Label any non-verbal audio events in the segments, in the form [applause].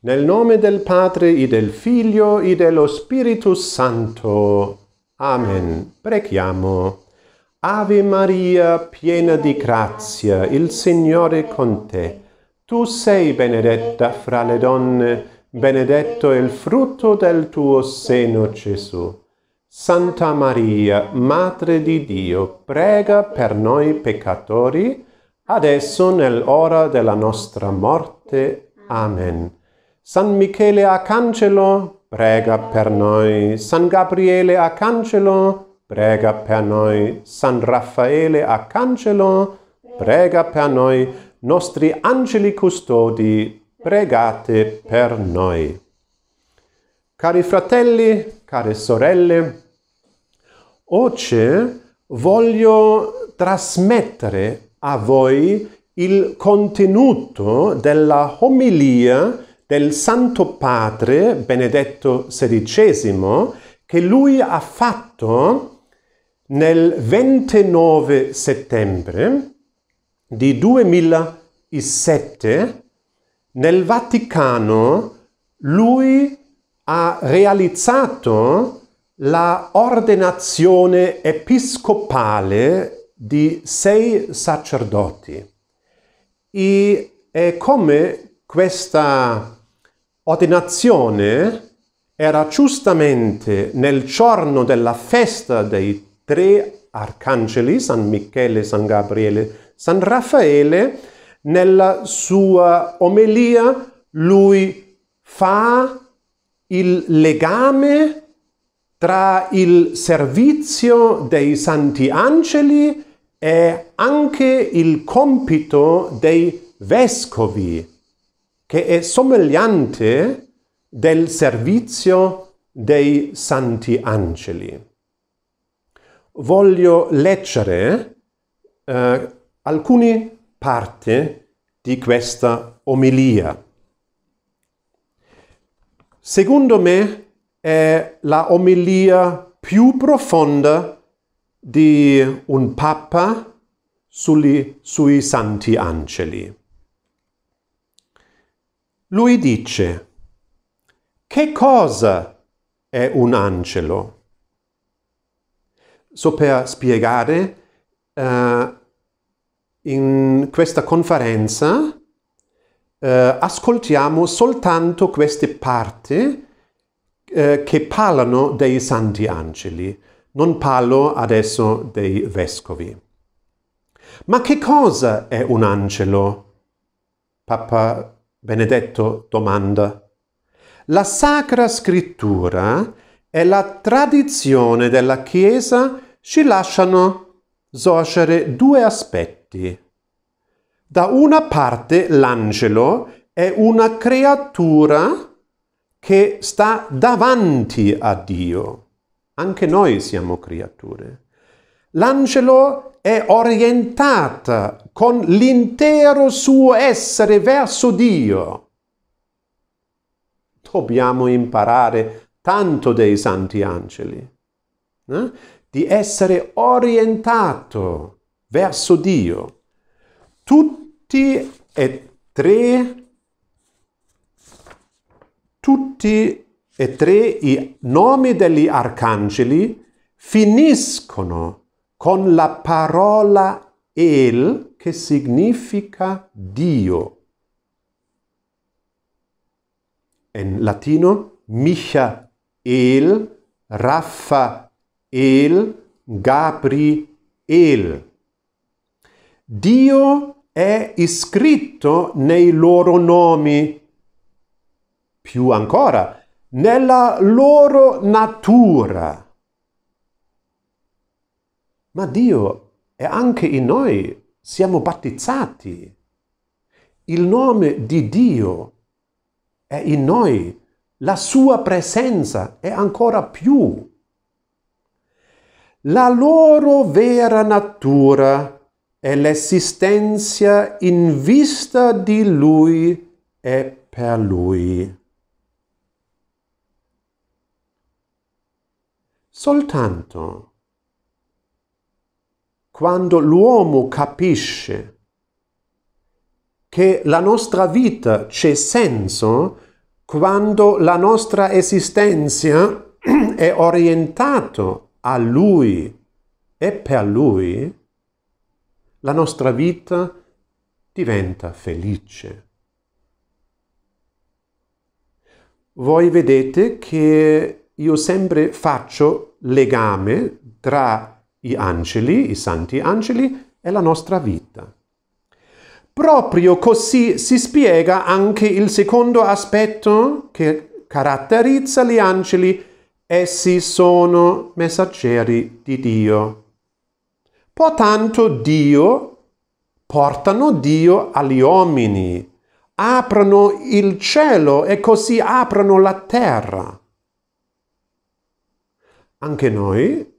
Nel nome del Padre e del Figlio e dello Spirito Santo. Amen. Preghiamo. Ave Maria, piena di grazia, il Signore è con te. Tu sei benedetta fra le donne, benedetto è il frutto del tuo seno, Gesù. Santa Maria, Madre di Dio, prega per noi peccatori, adesso nell'ora della nostra morte. Amen. San Michele Arcangelo, prega per noi. San Gabriele Arcangelo, prega per noi. San Raffaele Arcangelo, prega per noi. Nostri angeli custodi, pregate per noi. Cari fratelli, care sorelle, oggi voglio trasmettere a voi il contenuto della homilia del Santo Padre Benedetto XVI che lui ha fatto nel 29 settembre di 2007 nel Vaticano lui ha realizzato la ordinazione episcopale di sei sacerdoti. E è come questa ordinazione era giustamente nel giorno della festa dei tre arcangeli, San Michele, San Gabriele, San Raffaele, nella sua omelia lui fa il legame tra il servizio dei santi angeli e anche il compito dei vescovi che è somigliante del servizio dei santi angeli. Voglio leggere eh, alcune parti di questa omilia. Secondo me è la omilia più profonda di un papa sui, sui santi angeli. Lui dice, che cosa è un angelo? So per spiegare, uh, in questa conferenza uh, ascoltiamo soltanto queste parti uh, che parlano dei santi angeli. Non parlo adesso dei vescovi. Ma che cosa è un angelo? Papa Benedetto domanda. La Sacra Scrittura e la tradizione della Chiesa ci lasciano sorgere due aspetti. Da una parte l'angelo è una creatura che sta davanti a Dio. Anche noi siamo creature l'angelo è orientata con l'intero suo essere verso Dio. Dobbiamo imparare tanto dei santi angeli, eh? di essere orientato verso Dio. Tutti e tre, tutti e tre i nomi degli arcangeli finiscono con la parola El che significa Dio. In latino El, Raffa El, Gabri El. Dio è iscritto nei loro nomi. Più ancora, nella loro natura ma Dio è anche in noi, siamo battezzati. Il nome di Dio è in noi, la sua presenza è ancora più. La loro vera natura è l'esistenza in vista di Lui e per Lui. Soltanto quando l'uomo capisce che la nostra vita c'è senso, quando la nostra esistenza [clears throat] è orientata a Lui e per Lui, la nostra vita diventa felice. Voi vedete che io sempre faccio legame tra i angeli, i santi angeli e la nostra vita. Proprio così si spiega anche il secondo aspetto che caratterizza gli angeli, essi sono messaggeri di Dio. Portanto Dio, portano Dio agli uomini, aprono il cielo e così aprono la terra. Anche noi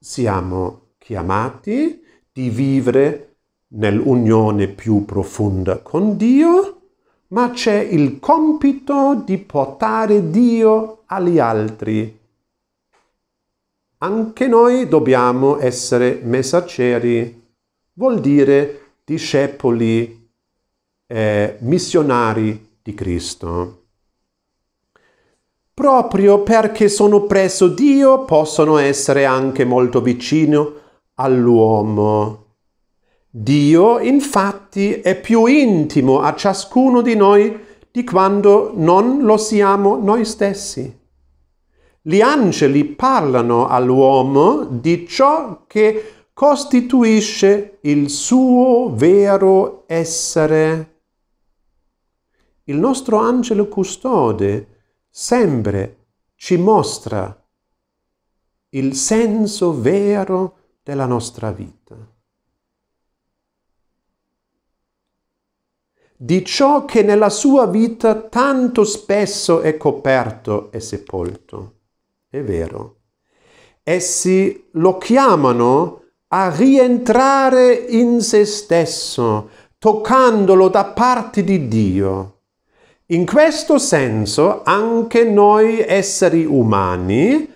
siamo chiamati di vivere nell'unione più profonda con Dio, ma c'è il compito di portare Dio agli altri. Anche noi dobbiamo essere messaggeri, vuol dire discepoli, eh, missionari di Cristo proprio perché sono presso Dio, possono essere anche molto vicino all'uomo. Dio infatti è più intimo a ciascuno di noi di quando non lo siamo noi stessi. Gli angeli parlano all'uomo di ciò che costituisce il suo vero essere. Il nostro angelo custode sempre ci mostra il senso vero della nostra vita. Di ciò che nella sua vita tanto spesso è coperto e sepolto. È vero. Essi lo chiamano a rientrare in se stesso, toccandolo da parte di Dio in questo senso anche noi esseri umani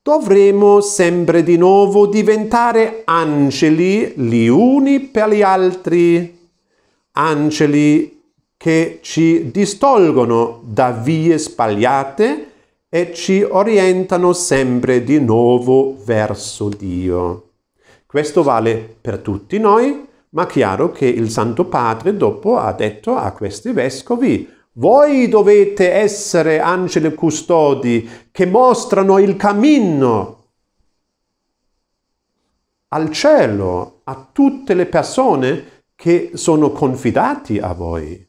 dovremo sempre di nuovo diventare angeli gli uni per gli altri, angeli che ci distolgono da vie sbagliate e ci orientano sempre di nuovo verso Dio. Questo vale per tutti noi, ma chiaro che il Santo Padre dopo ha detto a questi vescovi voi dovete essere angeli custodi che mostrano il cammino al cielo a tutte le persone che sono confidati a voi.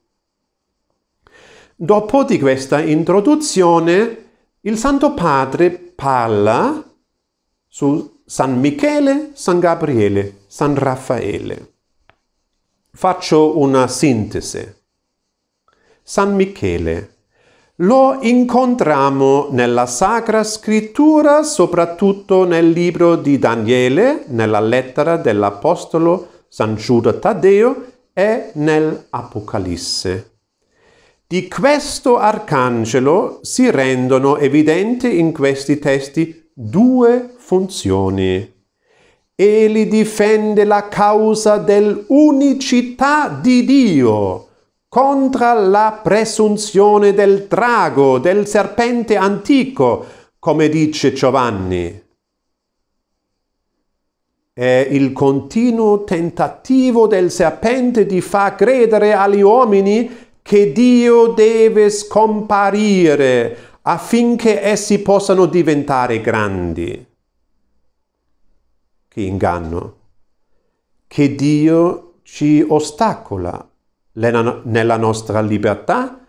Dopo di questa introduzione, il Santo Padre parla su San Michele, San Gabriele, San Raffaele. Faccio una sintesi. San Michele. Lo incontriamo nella Sacra Scrittura, soprattutto nel libro di Daniele, nella lettera dell'Apostolo San Giuda Taddeo e nell'Apocalisse. Di questo arcangelo si rendono evidenti in questi testi due funzioni. Egli difende la causa dell'unicità di Dio contro la presunzione del drago, del serpente antico, come dice Giovanni. È il continuo tentativo del serpente di far credere agli uomini che Dio deve scomparire affinché essi possano diventare grandi. Che inganno! Che Dio ci ostacola nella nostra libertà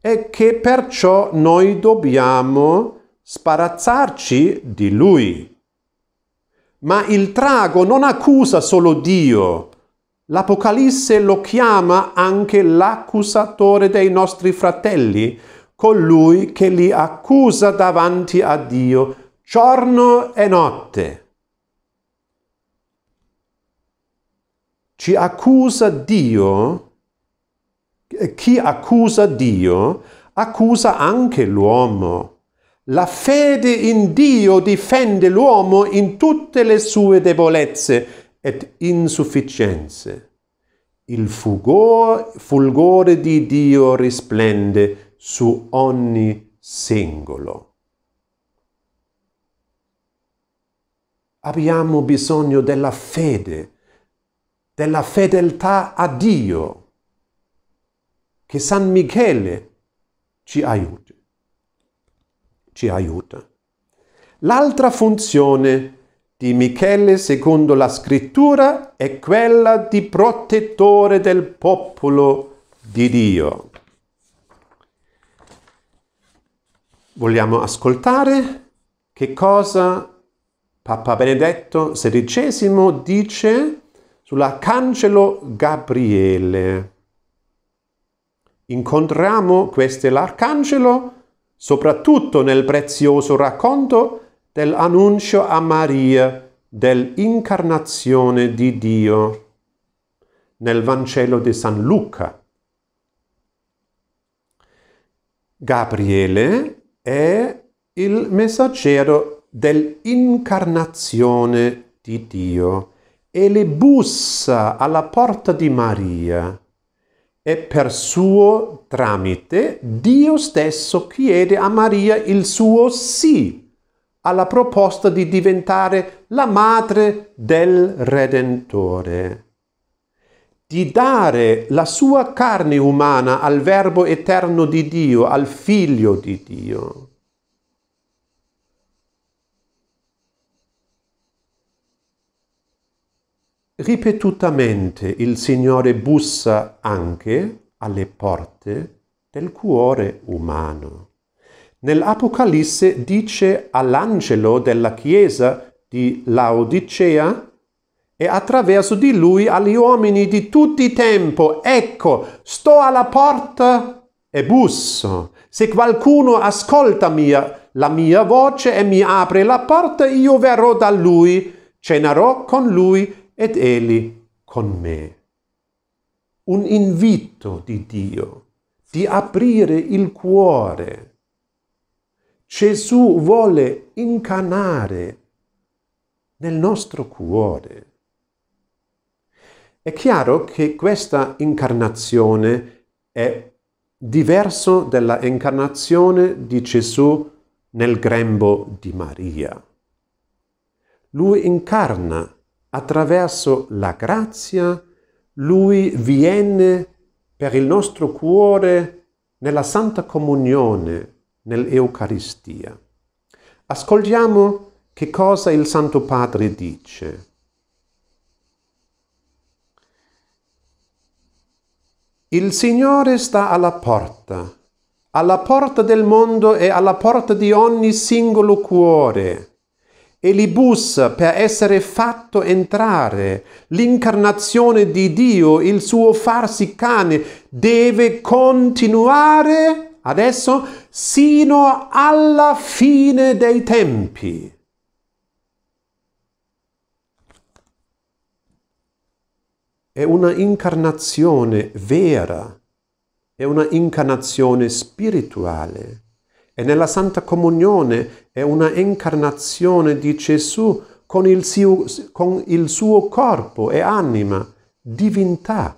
e che perciò noi dobbiamo sparazzarci di lui. Ma il trago non accusa solo Dio, l'Apocalisse lo chiama anche l'accusatore dei nostri fratelli, colui che li accusa davanti a Dio giorno e notte. Ci accusa Dio chi accusa Dio accusa anche l'uomo. La fede in Dio difende l'uomo in tutte le sue debolezze ed insufficienze. Il fulgore di Dio risplende su ogni singolo. Abbiamo bisogno della fede, della fedeltà a Dio. Che San Michele ci aiuti. Ci aiuta. L'altra funzione di Michele secondo la scrittura è quella di protettore del popolo di Dio. Vogliamo ascoltare che cosa Papa Benedetto XVI dice sull'arcangelo Gabriele. Incontriamo questo l'arcangelo soprattutto nel prezioso racconto dell'annuncio a Maria dell'incarnazione di Dio nel Vangelo di San Luca. Gabriele è il messaggero dell'incarnazione di Dio e le bussa alla porta di Maria e per suo tramite Dio stesso chiede a Maria il suo sì alla proposta di diventare la madre del Redentore, di dare la sua carne umana al Verbo eterno di Dio, al Figlio di Dio. Ripetutamente il Signore bussa anche alle porte del cuore umano. Nell'Apocalisse dice all'angelo della chiesa di Laodicea e attraverso di lui agli uomini di tutti i tempi, ecco, sto alla porta e busso. Se qualcuno ascolta mia, la mia voce e mi apre la porta, io verrò da lui, cenerò con lui ed Eli con me. Un invito di Dio di aprire il cuore. Gesù vuole incanare nel nostro cuore. È chiaro che questa incarnazione è diverso dalla incarnazione di Gesù nel grembo di Maria. Lui incarna attraverso la grazia, Lui viene per il nostro cuore nella Santa Comunione, nell'Eucaristia. Ascoltiamo che cosa il Santo Padre dice. Il Signore sta alla porta, alla porta del mondo e alla porta di ogni singolo cuore e li bussa per essere fatto entrare. L'incarnazione di Dio, il suo farsi cane, deve continuare adesso sino alla fine dei tempi. È una incarnazione vera, è una incarnazione spirituale e nella Santa Comunione è una incarnazione di Gesù con il suo, con il suo corpo e anima, divinità.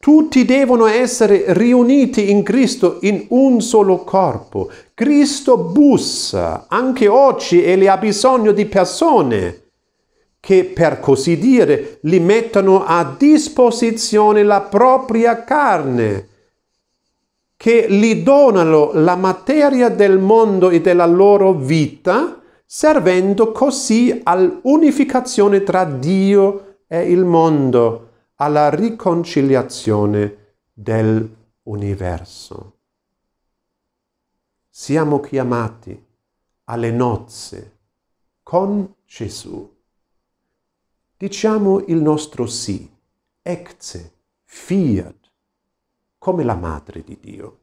Tutti devono essere riuniti in Cristo in un solo corpo. Cristo bussa, anche oggi, e ha bisogno di persone che per così dire li mettono a disposizione la propria carne, che gli donano la materia del mondo e della loro vita, servendo così all'unificazione tra Dio e il mondo, alla riconciliazione dell'universo. Siamo chiamati alle nozze con Gesù. Diciamo il nostro sì, ecce, fiat, come la madre di Dio.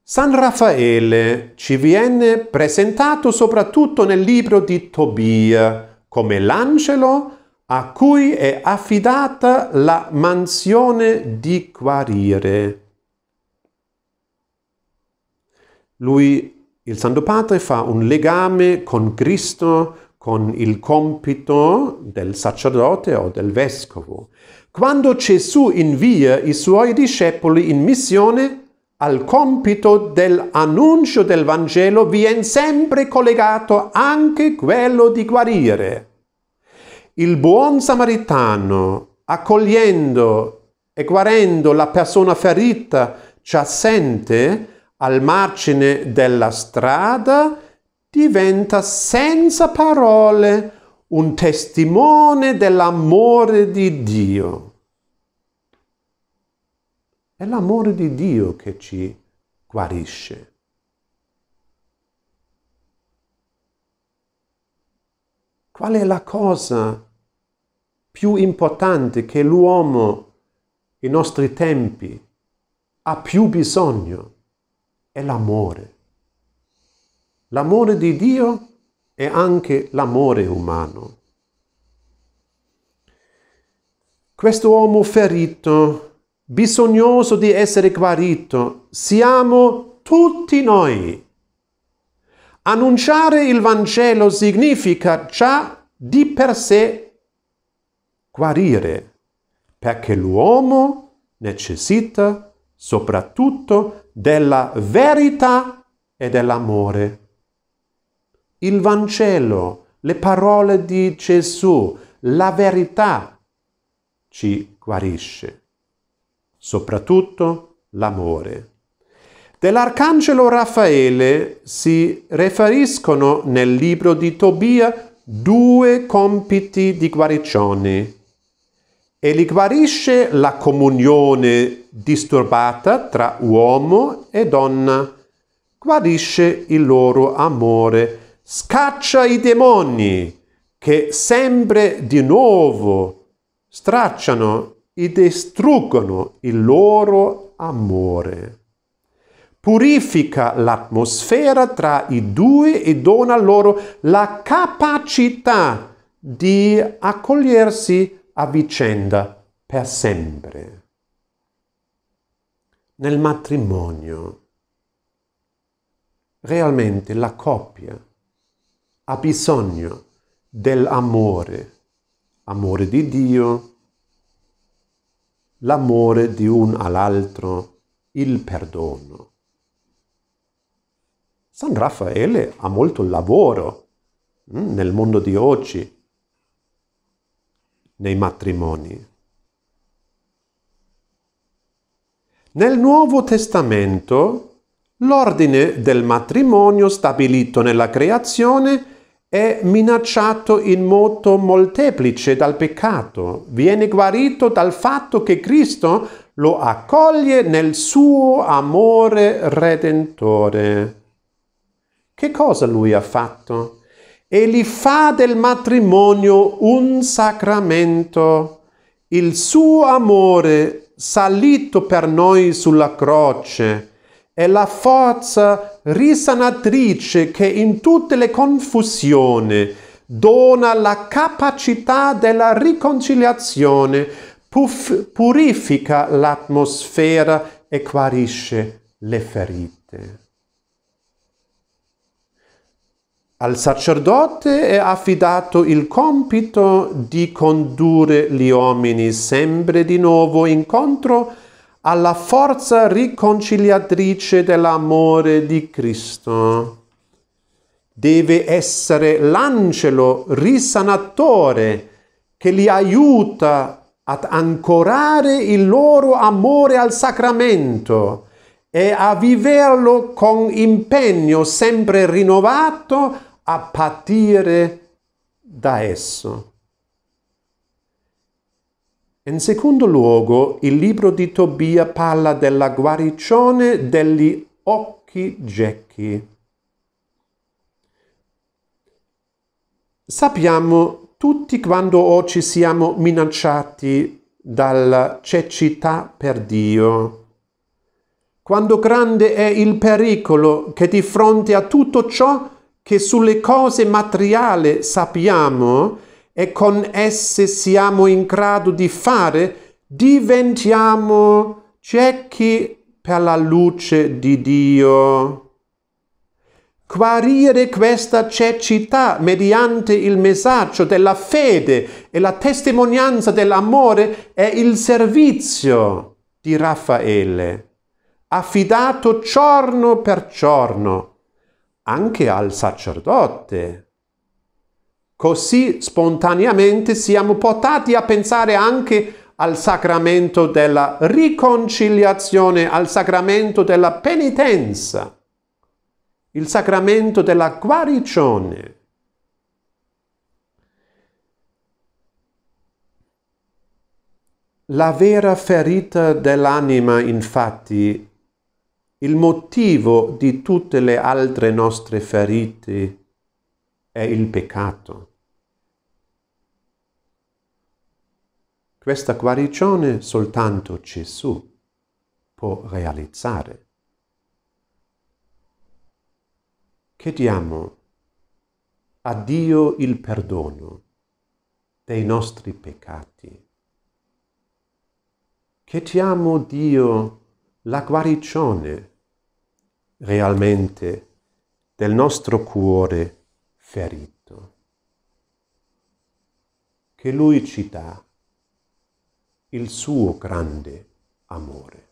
San Raffaele ci viene presentato soprattutto nel libro di Tobia come l'angelo a cui è affidata la mansione di guarire. Lui, il Santo Padre, fa un legame con Cristo con il compito del sacerdote o del vescovo. Quando Gesù invia i suoi discepoli in missione, al compito dell'annuncio del Vangelo viene sempre collegato anche quello di guarire. Il buon samaritano, accogliendo e guarendo la persona ferita giacente al margine della strada, diventa senza parole un testimone dell'amore di Dio. È l'amore di Dio che ci guarisce. Qual è la cosa più importante che l'uomo, i nostri tempi, ha più bisogno? È l'amore. L'amore di Dio è anche l'amore umano. Questo uomo ferito, bisognoso di essere guarito, siamo tutti noi. Annunciare il Vangelo significa già di per sé guarire, perché l'uomo necessita soprattutto della verità e dell'amore il Vangelo, le parole di Gesù, la verità ci guarisce, soprattutto l'amore. Dell'arcangelo Raffaele si riferiscono nel libro di Tobia due compiti di guarigione e li guarisce la comunione disturbata tra uomo e donna, guarisce il loro amore scaccia i demoni che sempre di nuovo stracciano e distruggono il loro amore. Purifica l'atmosfera tra i due e dona loro la capacità di accogliersi a vicenda per sempre. Nel matrimonio, realmente la coppia ha bisogno dell'amore, amore di Dio, l'amore di un all'altro, il perdono. San Raffaele ha molto lavoro mm, nel mondo di oggi, nei matrimoni. Nel Nuovo Testamento l'ordine del matrimonio stabilito nella creazione è minacciato in modo molteplice dal peccato, viene guarito dal fatto che Cristo lo accoglie nel suo amore redentore. Che cosa lui ha fatto? Egli fa del matrimonio un sacramento. Il suo amore salito per noi sulla croce è la forza risanatrice che in tutte le confusioni dona la capacità della riconciliazione, purifica l'atmosfera e guarisce le ferite. Al sacerdote è affidato il compito di condurre gli uomini sempre di nuovo incontro alla forza riconciliatrice dell'amore di Cristo. Deve essere l'angelo risanatore che li aiuta ad ancorare il loro amore al sacramento e a viverlo con impegno sempre rinnovato a partire da esso. In secondo luogo, il libro di Tobia parla della guarigione degli occhi gechi. Sappiamo tutti quando oggi siamo minacciati dalla cecità per Dio. Quando grande è il pericolo che di fronte a tutto ciò che sulle cose materiali sappiamo, e con esse siamo in grado di fare, diventiamo ciechi per la luce di Dio. Quarire questa cecità mediante il messaggio della fede e la testimonianza dell'amore è il servizio di Raffaele, affidato giorno per giorno anche al sacerdote Così spontaneamente siamo portati a pensare anche al sacramento della riconciliazione, al sacramento della penitenza, il sacramento della guarigione. La vera ferita dell'anima, infatti, il motivo di tutte le altre nostre ferite è il peccato. Questa guarigione soltanto Gesù può realizzare. Chiediamo a Dio il perdono dei nostri peccati. Chiediamo a Dio la guarigione realmente del nostro cuore ferito, che Lui ci dà il suo grande amore.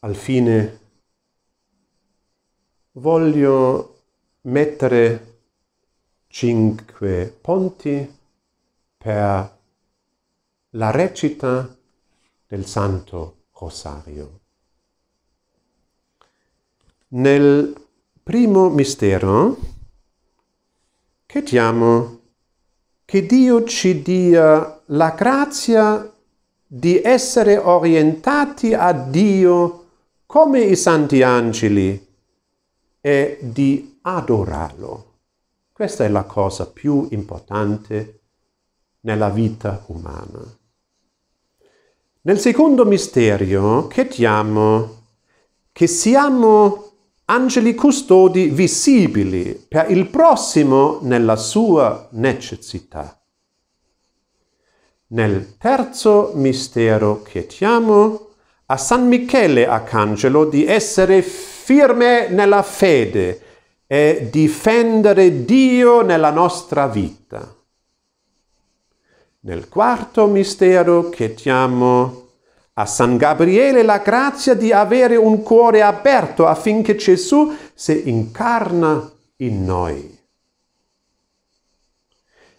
Al fine voglio mettere cinque ponti per la recita del Santo Rosario. Nel primo mistero chiediamo che Dio ci dia la grazia di essere orientati a Dio come i santi angeli e di adorarlo. Questa è la cosa più importante nella vita umana. Nel secondo mistero chiediamo che siamo angeli custodi visibili per il prossimo nella sua necessità. Nel terzo mistero chiediamo a San Michele Arcangelo di essere firme nella fede e difendere Dio nella nostra vita. Nel quarto mistero chiediamo a San Gabriele la grazia di avere un cuore aperto affinché Gesù si incarna in noi.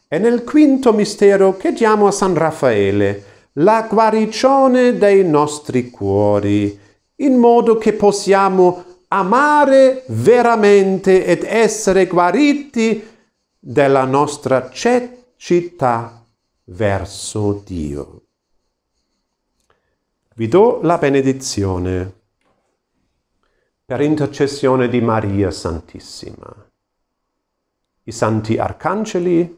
E nel quinto mistero chiediamo a San Raffaele la guarigione dei nostri cuori, in modo che possiamo amare veramente ed essere guariti della nostra cecità verso Dio vi do la benedizione per intercessione di Maria Santissima, i santi arcangeli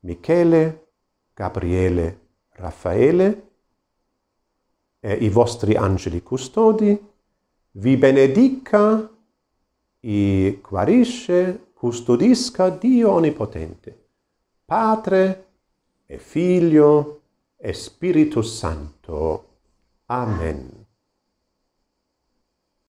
Michele, Gabriele, Raffaele e i vostri angeli custodi, vi benedica e guarisce, custodisca Dio Onnipotente, Padre e Figlio e Spirito Santo. Amen.